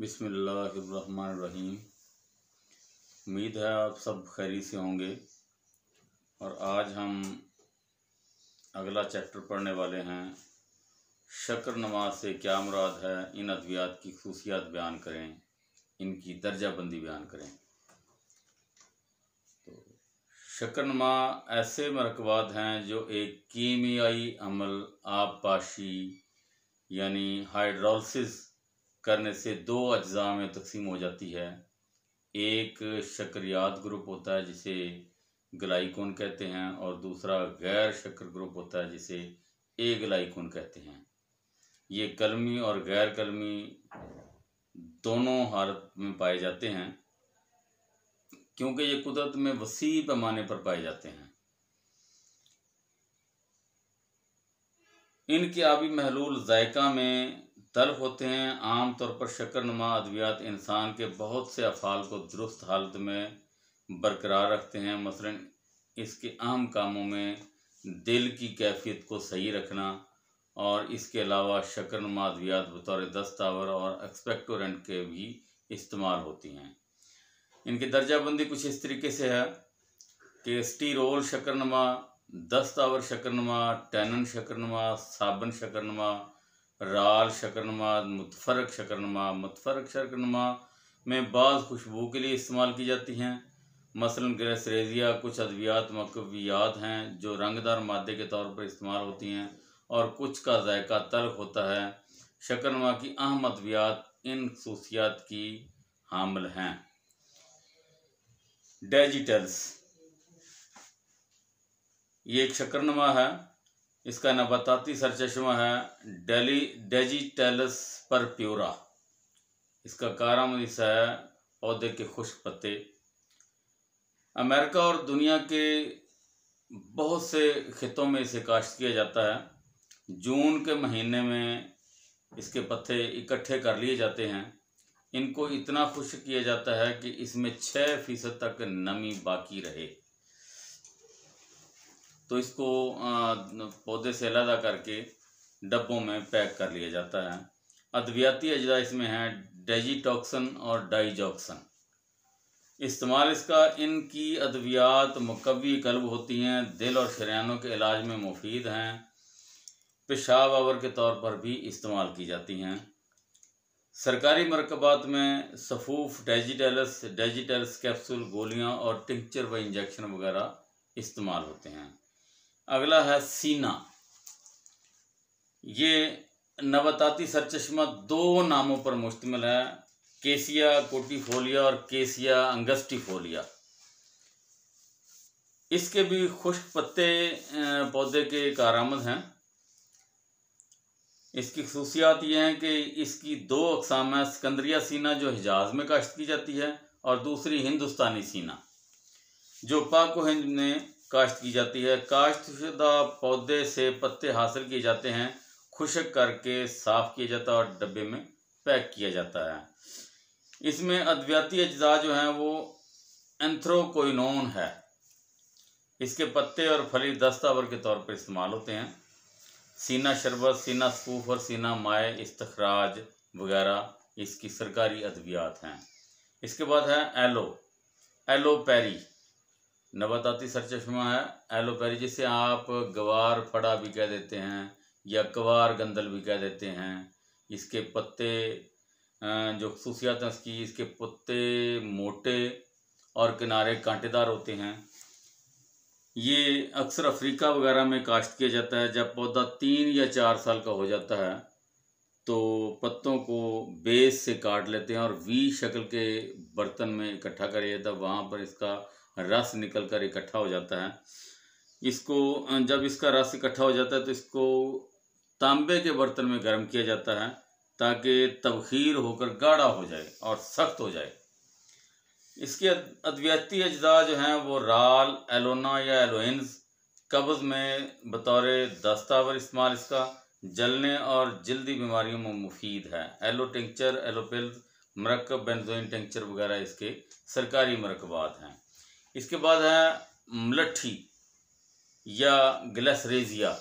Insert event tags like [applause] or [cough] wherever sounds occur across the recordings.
बिसमीम उम्मीद है आप सब खैरी से होंगे और आज हम अगला चैप्टर पढ़ने वाले हैं शक्र नमाज से क्या मुराद है इन अद्वियात की खसूसियात बयान करें इनकी दर्जाबंदी बयान करें तो शक्र नमा ऐसे मरकबात हैं जो एक कीमियाई अमल आबपाशी यानी हाइड्रोलिस करने से दो अज्जा में तकसीम हो जाती है एक शक्रियात ग्रुप होता है जिसे ग्लाइकोन कहते हैं और दूसरा गैर शक्कर ग्रुप होता है जिसे ए ग्लाइकोन कहते हैं ये कलमी और गैर कलमी दोनों हालत में पाए जाते हैं क्योंकि ये कुदरत में वसी पैमाने पर पाए जाते हैं इनके आबी महलूल जायका में तलब होते हैं आमतौर पर शक्करनुमा अद्वियात इंसान के बहुत से अफ़ाल को दुरुस्त हालत में बरकरार रखते हैं मसलन इसके अहम कामों में दिल की कैफियत को सही रखना और इसके अलावा शक्करनुमा अद्वियात बतौर दस्तावर और एक्सपेक्टोरेंट के भी इस्तेमाल होती हैं इनकी दर्जाबंदी कुछ इस तरीके से है कि स्टीरोल शक्करनुमा दस्तावर शक्करनुमा टैनन शक्करनुमा साबन शक्करनुमा राल शकरमा मुतफरक शकरमा मुतफरक शकरमा में बाज़ खुशबू के लिए इस्तेमाल की जाती हैं मसलन ग्रेसरेजिया कुछ अद्वियात मकवियात हैं जो रंगदार मादे के तौर पर इस्तेमाल होती हैं और कुछ का जायका तल्ख होता है शकरमा की अहम अद्वियात इन खसूसियात की हामिल हैं डेजिटल्स ये एक शक्करनमा है इसका नबाताती चश्मा है डेली डेजिटेलस पर प्योरा इसका कारण हिस्सा है पौधे के खुश्क पत्ते अमेरिका और दुनिया के बहुत से खितों में इसे काश्त किया जाता है जून के महीने में इसके पत्ते इकट्ठे कर लिए जाते हैं इनको इतना खुश किया जाता है कि इसमें छः फीसद तक नमी बाकी रहे तो इसको पौधे से अलहदा करके डब्बों में पैक कर लिया जाता है अद्वियाती अजा इसमें है डेजीटॉक्सन और डाइजॉक्सन इस्तेमाल इसका इनकी अद्वियात मकवी कल्ब होती हैं दिल और शरियानों के इलाज में मुफीद हैं पेशाब आवर के तौर पर भी इस्तेमाल की जाती हैं सरकारी मरकबात में सफूफ डेजिटेलस डेजिटेलस कैप्सूल गोलियां और टिंक्चर व इंजेक्शन वगैरह इस्तेमाल होते हैं अगला है सीना ये नबताती सरचश्मा दो नामों पर मुश्तमिल है केसिया कोटीफोलिया और केसिया अंगस्टिफोलिया इसके भी खुश्क पत्ते पौधे के एक आरामद हैं इसकी खसूसियात यह हैं कि इसकी दो अकसाम है सिकंदरिया सीना जो हिजाज में काश्त की जाती है और दूसरी हिंदुस्तानी सीना जो पाको हिंद ने काश्त की जाती है काश्तशुदा पौधे से पत्ते हासिल किए जाते हैं खुशक करके साफ किया जाता है और डब्बे में पैक किया जाता है इसमें अद्वियाती अज्जा जो हैं वो एंथ्रोकोइनोन है इसके पत्ते और फली दस्तावर के तौर पर इस्तेमाल होते हैं सीना शरबत सीना सकूफ और सीना माए इस्तराज वगैरह इसकी सरकारी अद्वियात हैं इसके बाद है एलो एलो पैरी नबाताती सरचश्मा है एलोपैरी जिसे आप गवार पड़ा भी कह देते हैं या कवार गंदल भी कह देते हैं इसके पत्ते जो खसूसियात हैं इसकी इसके पत्ते मोटे और किनारे कांटेदार होते हैं ये अक्सर अफ्रीका वगैरह में काश्त किया जाता है जब पौधा तीन या चार साल का हो जाता है तो पत्तों को बेस से काट लेते हैं और वी शक्ल के बर्तन में इकट्ठा कर जाता है वहाँ पर इसका रस निकल कर इकट्ठा हो जाता है इसको जब इसका रस इकट्ठा हो जाता है तो इसको तांबे के बर्तन में गर्म किया जाता है ताकि तबखीर होकर गाढ़ा हो जाए और सख्त हो जाए इसके अद्वियाती अज्जा जो हैं वो राल एलोना या एलोइंस कब्ज़ में बतौर दस्तावर इस्तेमाल इसका जलने और जल्दी बीमारियों में मुफीद है एलो टेंचर एलोपिल मरकब बेंजोइन टेंचर वगैरह इसके सरकारी मरकबात हैं इसके बाद है मलट्ठी या ग्लेसरेजिया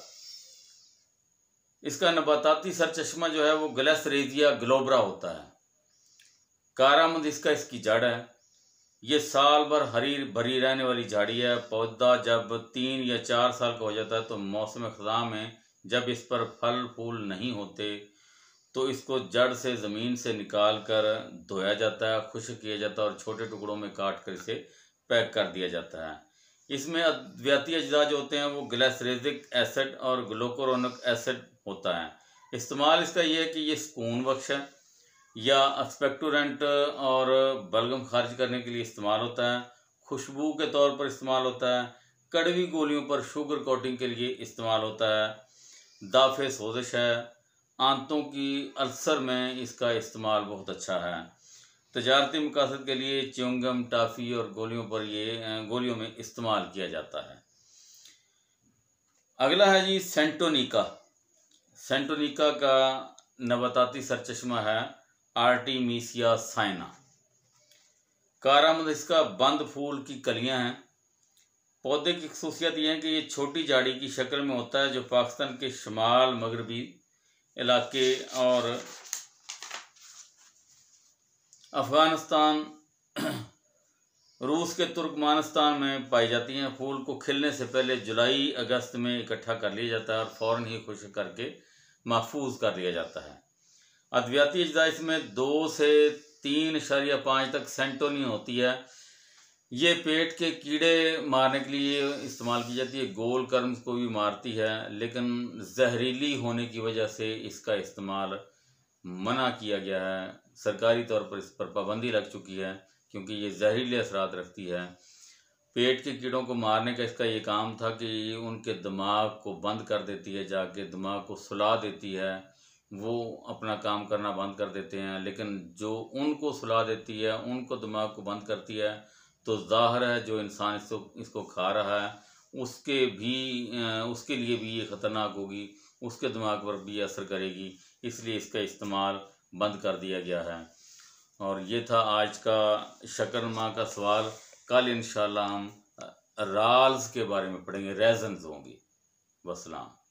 इसका नबाताती सर चश्मा जो है वो ग्लेसरेजिया ग्लोबरा होता है कारामंद इसका इसकी जड़ है ये साल भर हरी भरी रहने वाली झाड़ी है पौधा जब तीन या चार साल का हो जाता है तो मौसम खजाम है जब इस पर फल फूल नहीं होते तो इसको जड़ से ज़मीन से निकाल कर धोया जाता है खुश किया जाता है और छोटे टुकड़ों में काट कर इसे पैक कर दिया जाता है इसमें अद्वितीय अज्जा जो होते हैं वो ग्लैसरेजिक एसिड और ग्लोकोरोनिक एसिड होता है इस्तेमाल इसका ये है कि ये सुकून बख्श है या एक्सपेक्टोरेंट और बलगम खारिज करने के लिए इस्तेमाल होता है खुशबू के तौर पर इस्तेमाल होता है कड़वी गोलियों पर शुगर कोटिंग के लिए इस्तेमाल होता है दाफे सोजिश है आंतों की अल्सर में इसका इस्तेमाल बहुत अच्छा है तजारती मकासद के लिए च्यूंगम टाफ़ी और गोलियों पर ये गोलियों में इस्तेमाल किया जाता है अगला है जी सेंटोनिका सेंटोनिका का नबाताती सरचश्मा है आर्टिमीसिया साइना कारामद इसका बंद फूल की कलियां हैं पौधे की खसूसियत यह है कि ये छोटी जाड़ी की शक्ल में होता है जो पाकिस्तान के शुमाल मगरबी इलाके और अफगानिस्तान [clears throat] रूस के तुर्कमानिस्तान में पाई जाती हैं फूल को खिलने से पहले जुलाई अगस्त में इकट्ठा कर लिया जाता है और फ़ौर ही खुश करके महफूज कर लिया जाता है अद्वियाती अजदा इसमें दो से तीन शर या पाँच तक सेंटोनी होती है ये पेट के कीड़े मारने के लिए इस्तेमाल की जाती है गोल कर्म को भी मारती है लेकिन जहरीली होने की वजह से इसका इस्तेमाल मना किया गया है सरकारी तौर पर इस पर पाबंदी लग चुकी है क्योंकि ये जहरीले असरात रखती है पेट के कीड़ों को मारने का इसका ये काम था कि उनके दिमाग को बंद कर देती है जाके दिमाग को सुला देती है वो अपना काम करना बंद कर देते हैं लेकिन जो उनको सुला देती है उनको दिमाग को बंद करती है तो जाहिर है जो इंसान इसको इसको खा रहा है उसके भी उसके लिए भी ये ख़तरनाक होगी उसके दिमाग पर भी असर करेगी इसलिए इसका इस्तेमाल बंद कर दिया गया है और ये था आज का शक्कर माँ का सवाल कल इन हम राल्स के बारे में पढ़ेंगे रेजन्स होंगे वसलाम